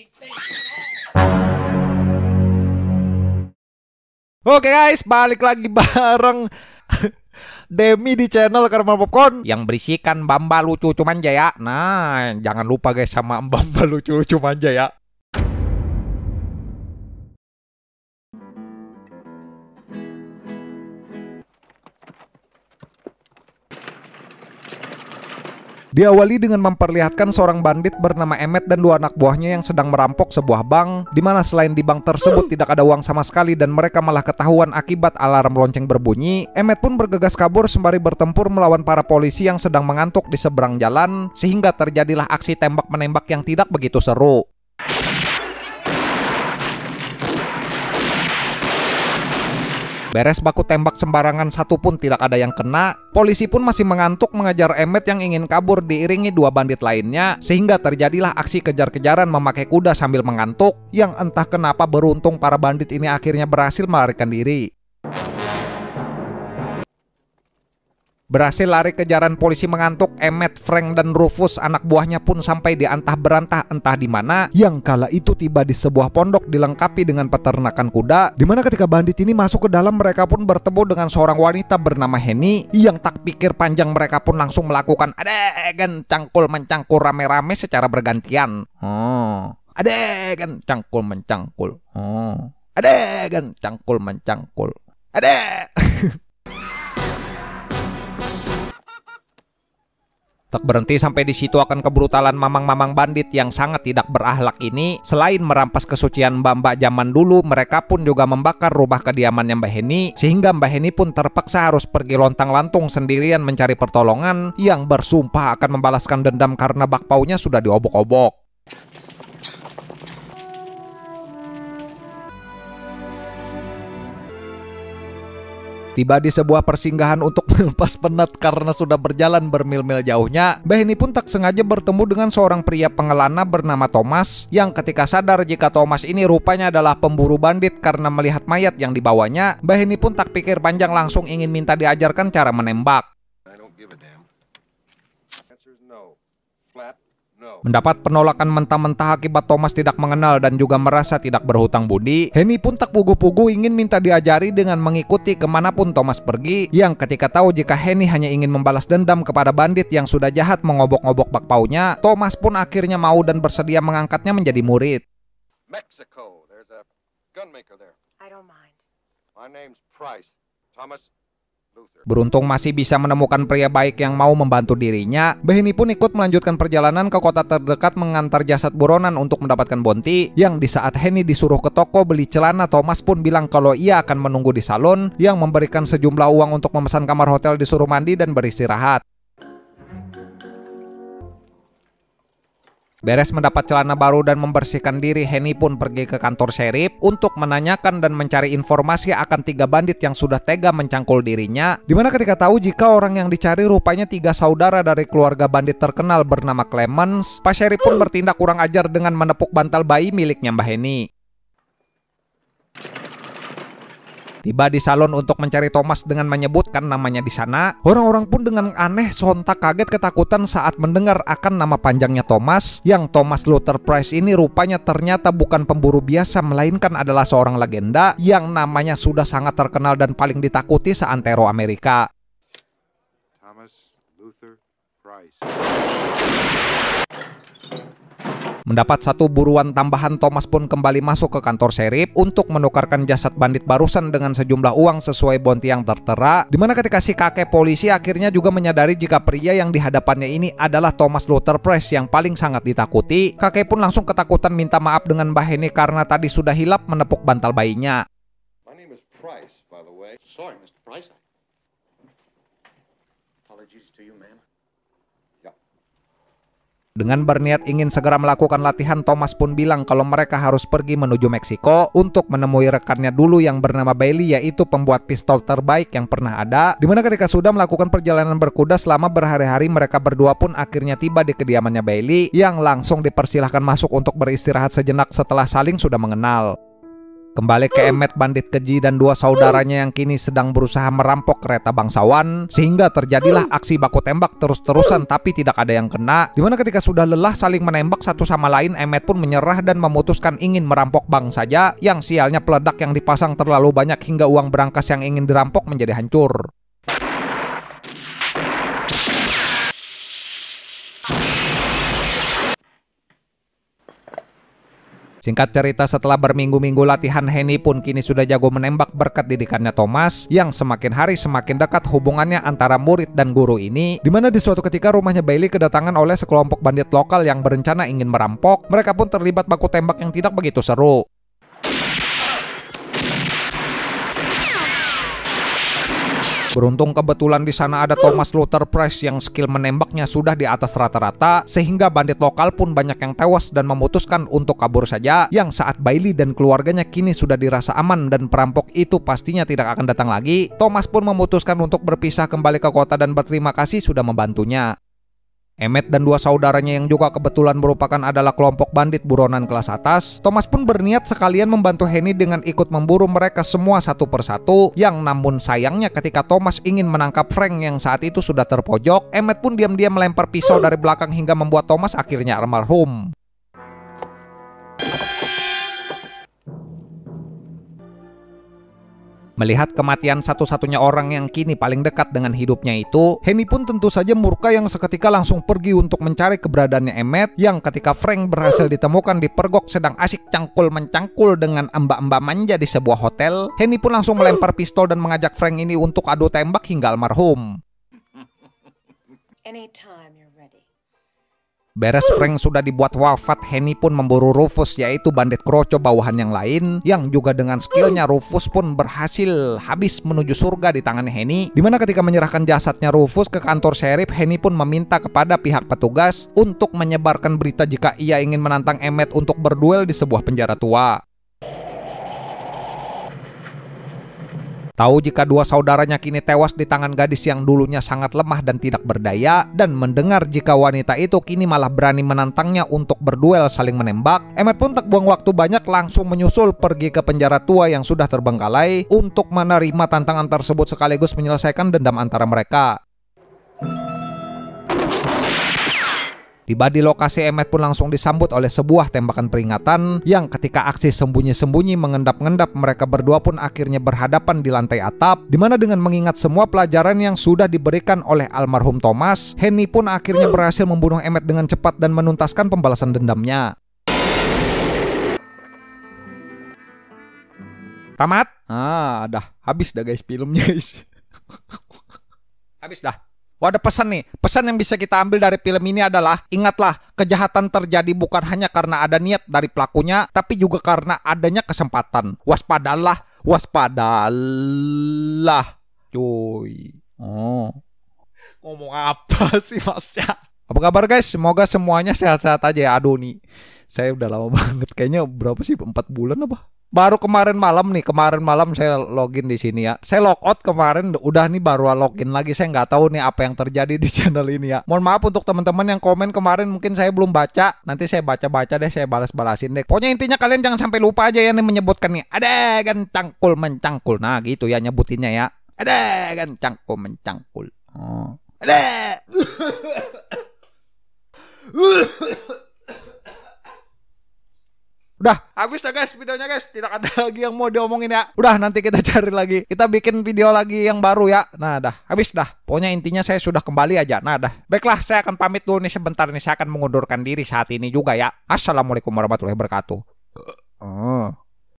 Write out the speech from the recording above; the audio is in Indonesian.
Oke okay guys, balik lagi bareng Demi di channel Karma Popcorn yang berisikan Bamba lucu cuman jaya. Nah, jangan lupa guys sama Bamba lucu lucu jaya. Diawali dengan memperlihatkan seorang bandit bernama Emmet dan dua anak buahnya yang sedang merampok sebuah bank, di mana selain di bank tersebut tidak ada uang sama sekali dan mereka malah ketahuan akibat alarm lonceng berbunyi. Emmet pun bergegas kabur sembari bertempur melawan para polisi yang sedang mengantuk di seberang jalan, sehingga terjadilah aksi tembak menembak yang tidak begitu seru. Beres baku tembak sembarangan satu pun tidak ada yang kena. Polisi pun masih mengantuk mengejar Emmet yang ingin kabur diiringi dua bandit lainnya sehingga terjadilah aksi kejar-kejaran memakai kuda sambil mengantuk yang entah kenapa beruntung para bandit ini akhirnya berhasil melarikan diri. Berhasil lari kejaran polisi mengantuk, Emmet, Frank, dan Rufus anak buahnya pun sampai diantah berantah entah di mana. Yang kala itu tiba di sebuah pondok dilengkapi dengan peternakan kuda, di mana ketika bandit ini masuk ke dalam mereka pun bertemu dengan seorang wanita bernama Henny yang tak pikir panjang mereka pun langsung melakukan adegan cangkul mencangkul rame-rame secara bergantian. Oh, adegan cangkul mencangkul. Oh, adegan cangkul mencangkul. Adegan. Tak berhenti sampai di situ akan kebrutalan mamang-mamang bandit yang sangat tidak berahlak ini. Selain merampas kesucian Mbak-Mbak zaman dulu, mereka pun juga membakar rumah kediamannya Mbak Heni. Sehingga Mbak Heni pun terpaksa harus pergi lontang-lantung sendirian mencari pertolongan yang bersumpah akan membalaskan dendam karena bakpaunya sudah diobok-obok. Tiba di sebuah persinggahan untuk melepas penat karena sudah berjalan bermil-mil jauhnya, Behni pun tak sengaja bertemu dengan seorang pria pengelana bernama Thomas yang ketika sadar jika Thomas ini rupanya adalah pemburu bandit karena melihat mayat yang dibawanya, Behni pun tak pikir panjang langsung ingin minta diajarkan cara menembak. Mendapat penolakan mentah-mentah akibat Thomas tidak mengenal dan juga merasa tidak berhutang budi, Henny pun tak pugu-pugu ingin minta diajari dengan mengikuti kemanapun Thomas pergi, yang ketika tahu jika Henny hanya ingin membalas dendam kepada bandit yang sudah jahat mengobok-obok bakpaunya, Thomas pun akhirnya mau dan bersedia mengangkatnya menjadi murid. Mexico, there's a gunmaker there. I don't mind. My name's Price. Thomas, Beruntung masih bisa menemukan pria baik yang mau membantu dirinya, Behini pun ikut melanjutkan perjalanan ke kota terdekat mengantar jasad buronan untuk mendapatkan bonti yang di saat Henny disuruh ke toko beli celana Thomas pun bilang kalau ia akan menunggu di salon yang memberikan sejumlah uang untuk memesan kamar hotel disuruh mandi dan beristirahat. Beres mendapat celana baru dan membersihkan diri, Henny pun pergi ke kantor sheriff untuk menanyakan dan mencari informasi akan tiga bandit yang sudah tega mencangkul dirinya. Dimana ketika tahu jika orang yang dicari rupanya tiga saudara dari keluarga bandit terkenal bernama Clemens, Pak Sheriff pun hmm. bertindak kurang ajar dengan menepuk bantal bayi miliknya Mbah Henny. Tiba di salon untuk mencari Thomas dengan menyebutkan namanya di sana, orang-orang pun dengan aneh sontak kaget ketakutan saat mendengar akan nama panjangnya Thomas, yang Thomas Luther Price ini rupanya ternyata bukan pemburu biasa melainkan adalah seorang legenda yang namanya sudah sangat terkenal dan paling ditakuti seantero Amerika. Thomas Luther Price. Mendapat satu buruan tambahan, Thomas pun kembali masuk ke kantor serif untuk menukarkan jasad bandit barusan dengan sejumlah uang sesuai bonti yang tertera, dimana ketika si kakek polisi akhirnya juga menyadari jika pria yang dihadapannya ini adalah Thomas Luther Press yang paling sangat ditakuti, kakek pun langsung ketakutan minta maaf dengan Mbah Heni karena tadi sudah hilap menepuk bantal bayinya. Price, by the way. Sorry, Mr. Price. Dengan berniat ingin segera melakukan latihan, Thomas pun bilang kalau mereka harus pergi menuju Meksiko untuk menemui rekannya dulu yang bernama Bailey yaitu pembuat pistol terbaik yang pernah ada. Dimana ketika sudah melakukan perjalanan berkuda selama berhari-hari mereka berdua pun akhirnya tiba di kediamannya Bailey yang langsung dipersilahkan masuk untuk beristirahat sejenak setelah saling sudah mengenal. Kembali ke hmm. Emmet Bandit Keji dan dua saudaranya hmm. yang kini sedang berusaha merampok kereta bangsawan Sehingga terjadilah hmm. aksi baku tembak terus-terusan tapi tidak ada yang kena Dimana ketika sudah lelah saling menembak satu sama lain Emmet pun menyerah dan memutuskan ingin merampok bank saja Yang sialnya peledak yang dipasang terlalu banyak hingga uang berangkas yang ingin dirampok menjadi hancur Singkat cerita setelah berminggu-minggu latihan Henny pun kini sudah jago menembak berkat didikannya Thomas yang semakin hari semakin dekat hubungannya antara murid dan guru ini dimana di suatu ketika rumahnya Bailey kedatangan oleh sekelompok bandit lokal yang berencana ingin merampok mereka pun terlibat baku tembak yang tidak begitu seru. Beruntung kebetulan di sana ada Thomas Luther Price yang skill menembaknya sudah di atas rata-rata sehingga bandit lokal pun banyak yang tewas dan memutuskan untuk kabur saja yang saat Bailey dan keluarganya kini sudah dirasa aman dan perampok itu pastinya tidak akan datang lagi. Thomas pun memutuskan untuk berpisah kembali ke kota dan berterima kasih sudah membantunya. Emmet dan dua saudaranya yang juga kebetulan merupakan adalah kelompok bandit buronan kelas atas, Thomas pun berniat sekalian membantu Henny dengan ikut memburu mereka semua satu persatu, yang namun sayangnya ketika Thomas ingin menangkap Frank yang saat itu sudah terpojok, Emmet pun diam-diam melempar pisau dari belakang hingga membuat Thomas akhirnya almarhum. Melihat kematian satu-satunya orang yang kini paling dekat dengan hidupnya itu, Henny pun tentu saja murka yang seketika langsung pergi untuk mencari keberadaannya Emmet yang ketika Frank berhasil ditemukan di pergok sedang asik cangkul mencangkul dengan emba amba manja di sebuah hotel, Henny pun langsung melempar pistol dan mengajak Frank ini untuk adu tembak hingga almarhum. Anytime Beres Frank sudah dibuat wafat, Henny pun memburu Rufus yaitu bandit kroco bawahan yang lain yang juga dengan skillnya Rufus pun berhasil habis menuju surga di tangan Henny. Dimana ketika menyerahkan jasadnya Rufus ke kantor sheriff, Henny pun meminta kepada pihak petugas untuk menyebarkan berita jika ia ingin menantang Emmet untuk berduel di sebuah penjara tua. Tahu jika dua saudaranya kini tewas di tangan gadis yang dulunya sangat lemah dan tidak berdaya, dan mendengar jika wanita itu kini malah berani menantangnya untuk berduel saling menembak, Emmet pun tak buang waktu banyak langsung menyusul pergi ke penjara tua yang sudah terbengkalai untuk menerima tantangan tersebut sekaligus menyelesaikan dendam antara mereka. Tiba di lokasi Emmet pun langsung disambut oleh sebuah tembakan peringatan yang ketika aksi sembunyi-sembunyi mengendap-endap mereka berdua pun akhirnya berhadapan di lantai atap di mana dengan mengingat semua pelajaran yang sudah diberikan oleh almarhum Thomas, Henny pun akhirnya berhasil membunuh Emmet dengan cepat dan menuntaskan pembalasan dendamnya. Tamat. Ah, dah habis dah guys filmnya guys. habis dah. Wah ada pesan nih, pesan yang bisa kita ambil dari film ini adalah ingatlah kejahatan terjadi bukan hanya karena ada niat dari pelakunya, tapi juga karena adanya kesempatan. Waspadalah, waspadalah. Cuy. Oh. Ngomong apa sih Mas ya? Apa kabar guys? Semoga semuanya sehat-sehat aja ya. Aduh nih, saya udah lama banget. Kayaknya berapa sih? 4 bulan apa? baru kemarin malam nih kemarin malam saya login di sini ya saya logout kemarin udah nih baru login lagi saya nggak tahu nih apa yang terjadi di channel ini ya mohon maaf untuk teman-teman yang komen kemarin mungkin saya belum baca nanti saya baca-baca deh saya balas-balasin deh pokoknya intinya kalian jangan sampai lupa aja ya nih menyebutkan nih ada kan cangkul mencangkul nah gitu ya nyebutinnya ya ada kan cangkul mencangkul oh. ada Udah, habis dah guys videonya guys. Tidak ada lagi yang mau diomongin ya. Udah, nanti kita cari lagi. Kita bikin video lagi yang baru ya. Nah, dah. Habis dah. Pokoknya intinya saya sudah kembali aja. Nah, dah. Baiklah, saya akan pamit dulu nih sebentar nih. Saya akan mengundurkan diri saat ini juga ya. Assalamualaikum warahmatullahi wabarakatuh. Uh.